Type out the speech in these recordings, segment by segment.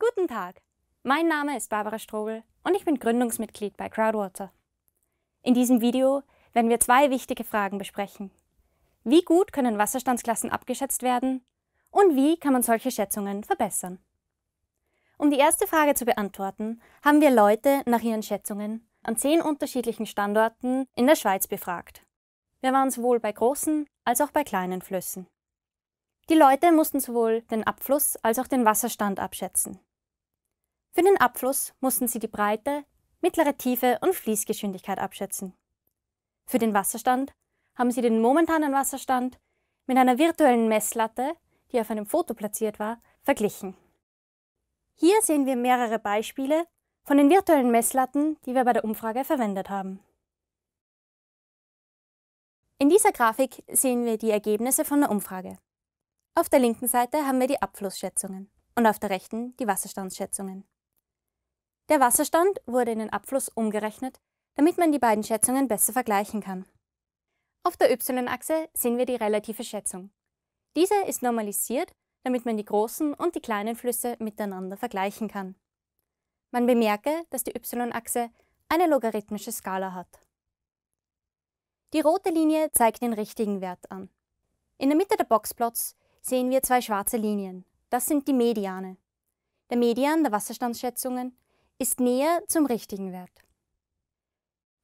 Guten Tag, mein Name ist Barbara Strobel und ich bin Gründungsmitglied bei Crowdwater. In diesem Video werden wir zwei wichtige Fragen besprechen. Wie gut können Wasserstandsklassen abgeschätzt werden und wie kann man solche Schätzungen verbessern? Um die erste Frage zu beantworten, haben wir Leute nach ihren Schätzungen an zehn unterschiedlichen Standorten in der Schweiz befragt. Wir waren sowohl bei großen als auch bei kleinen Flüssen. Die Leute mussten sowohl den Abfluss als auch den Wasserstand abschätzen. Für den Abfluss mussten sie die Breite, mittlere Tiefe und Fließgeschwindigkeit abschätzen. Für den Wasserstand haben sie den momentanen Wasserstand mit einer virtuellen Messlatte, die auf einem Foto platziert war, verglichen. Hier sehen wir mehrere Beispiele von den virtuellen Messlatten, die wir bei der Umfrage verwendet haben. In dieser Grafik sehen wir die Ergebnisse von der Umfrage. Auf der linken Seite haben wir die Abflussschätzungen und auf der rechten die Wasserstandsschätzungen. Der Wasserstand wurde in den Abfluss umgerechnet, damit man die beiden Schätzungen besser vergleichen kann. Auf der y-Achse sehen wir die relative Schätzung. Diese ist normalisiert, damit man die großen und die kleinen Flüsse miteinander vergleichen kann. Man bemerke, dass die y-Achse eine logarithmische Skala hat. Die rote Linie zeigt den richtigen Wert an. In der Mitte der Boxplots sehen wir zwei schwarze Linien. Das sind die Mediane. Der Median der Wasserstandsschätzungen ist näher zum richtigen Wert.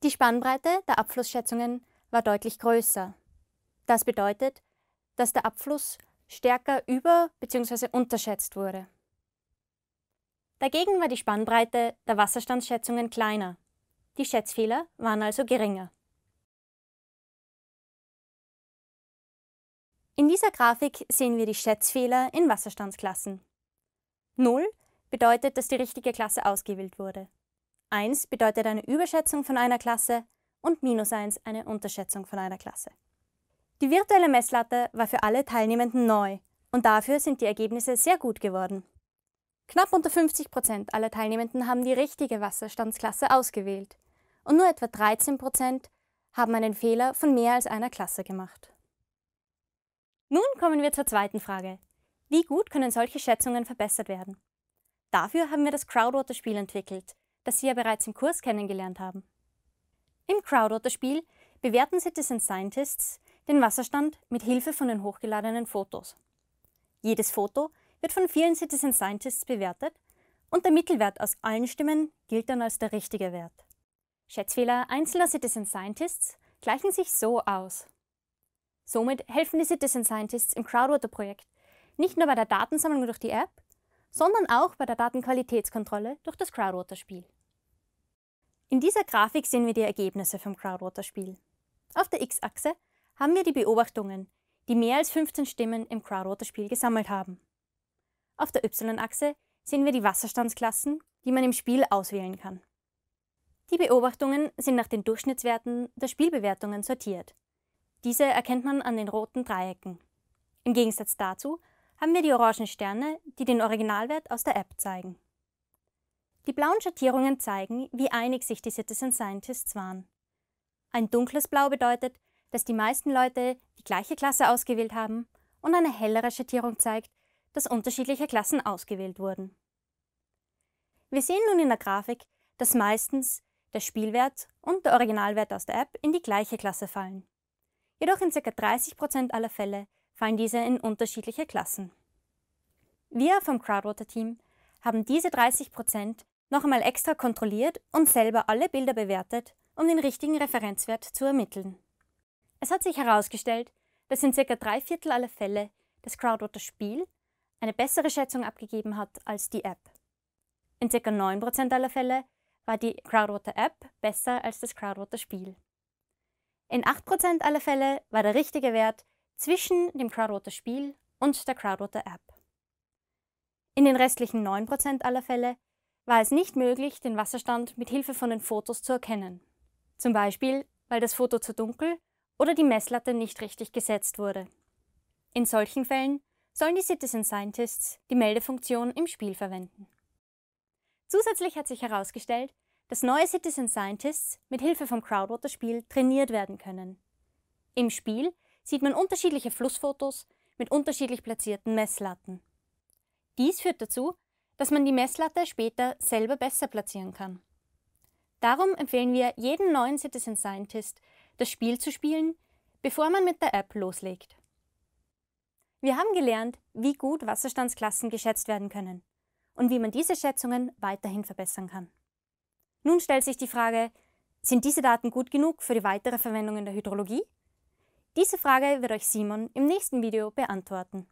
Die Spannbreite der Abflussschätzungen war deutlich größer. Das bedeutet, dass der Abfluss stärker über- bzw. unterschätzt wurde. Dagegen war die Spannbreite der Wasserstandsschätzungen kleiner. Die Schätzfehler waren also geringer. In dieser Grafik sehen wir die Schätzfehler in Wasserstandsklassen. 0 bedeutet, dass die richtige Klasse ausgewählt wurde. 1 bedeutet eine Überschätzung von einer Klasse und minus 1 eine Unterschätzung von einer Klasse. Die virtuelle Messlatte war für alle Teilnehmenden neu und dafür sind die Ergebnisse sehr gut geworden. Knapp unter 50 Prozent aller Teilnehmenden haben die richtige Wasserstandsklasse ausgewählt und nur etwa 13 Prozent haben einen Fehler von mehr als einer Klasse gemacht. Nun kommen wir zur zweiten Frage. Wie gut können solche Schätzungen verbessert werden? Dafür haben wir das Crowdwater-Spiel entwickelt, das Sie ja bereits im Kurs kennengelernt haben. Im Crowdwater-Spiel bewerten Citizen Scientists den Wasserstand mit Hilfe von den hochgeladenen Fotos. Jedes Foto wird von vielen Citizen Scientists bewertet und der Mittelwert aus allen Stimmen gilt dann als der richtige Wert. Schätzfehler einzelner Citizen Scientists gleichen sich so aus. Somit helfen die Citizen Scientists im Crowdwater-Projekt nicht nur bei der Datensammlung durch die App, sondern auch bei der Datenqualitätskontrolle durch das Crowdwater-Spiel. In dieser Grafik sehen wir die Ergebnisse vom Crowdwater-Spiel. Auf der X-Achse haben wir die Beobachtungen, die mehr als 15 Stimmen im Crowdwater-Spiel gesammelt haben. Auf der Y-Achse sehen wir die Wasserstandsklassen, die man im Spiel auswählen kann. Die Beobachtungen sind nach den Durchschnittswerten der Spielbewertungen sortiert. Diese erkennt man an den roten Dreiecken. Im Gegensatz dazu haben wir die orangen Sterne, die den Originalwert aus der App zeigen. Die blauen Schattierungen zeigen, wie einig sich die Citizen Scientists waren. Ein dunkles Blau bedeutet, dass die meisten Leute die gleiche Klasse ausgewählt haben und eine hellere Schattierung zeigt, dass unterschiedliche Klassen ausgewählt wurden. Wir sehen nun in der Grafik, dass meistens der Spielwert und der Originalwert aus der App in die gleiche Klasse fallen. Jedoch in ca. 30% aller Fälle fallen diese in unterschiedliche Klassen. Wir vom Crowdwater-Team haben diese 30 noch einmal extra kontrolliert und selber alle Bilder bewertet, um den richtigen Referenzwert zu ermitteln. Es hat sich herausgestellt, dass in circa drei Viertel aller Fälle das Crowdwater-Spiel eine bessere Schätzung abgegeben hat als die App. In circa 9% aller Fälle war die Crowdwater-App besser als das Crowdwater-Spiel. In 8% aller Fälle war der richtige Wert zwischen dem Crowdwater-Spiel und der Crowdwater-App. In den restlichen 9% aller Fälle war es nicht möglich, den Wasserstand mit Hilfe von den Fotos zu erkennen. Zum Beispiel, weil das Foto zu dunkel oder die Messlatte nicht richtig gesetzt wurde. In solchen Fällen sollen die Citizen Scientists die Meldefunktion im Spiel verwenden. Zusätzlich hat sich herausgestellt, dass neue Citizen Scientists mit Hilfe vom Crowdwater-Spiel trainiert werden können. Im Spiel sieht man unterschiedliche Flussfotos mit unterschiedlich platzierten Messlatten. Dies führt dazu, dass man die Messlatte später selber besser platzieren kann. Darum empfehlen wir jedem neuen Citizen Scientist, das Spiel zu spielen, bevor man mit der App loslegt. Wir haben gelernt, wie gut Wasserstandsklassen geschätzt werden können und wie man diese Schätzungen weiterhin verbessern kann. Nun stellt sich die Frage, sind diese Daten gut genug für die weitere Verwendung in der Hydrologie? Diese Frage wird euch Simon im nächsten Video beantworten.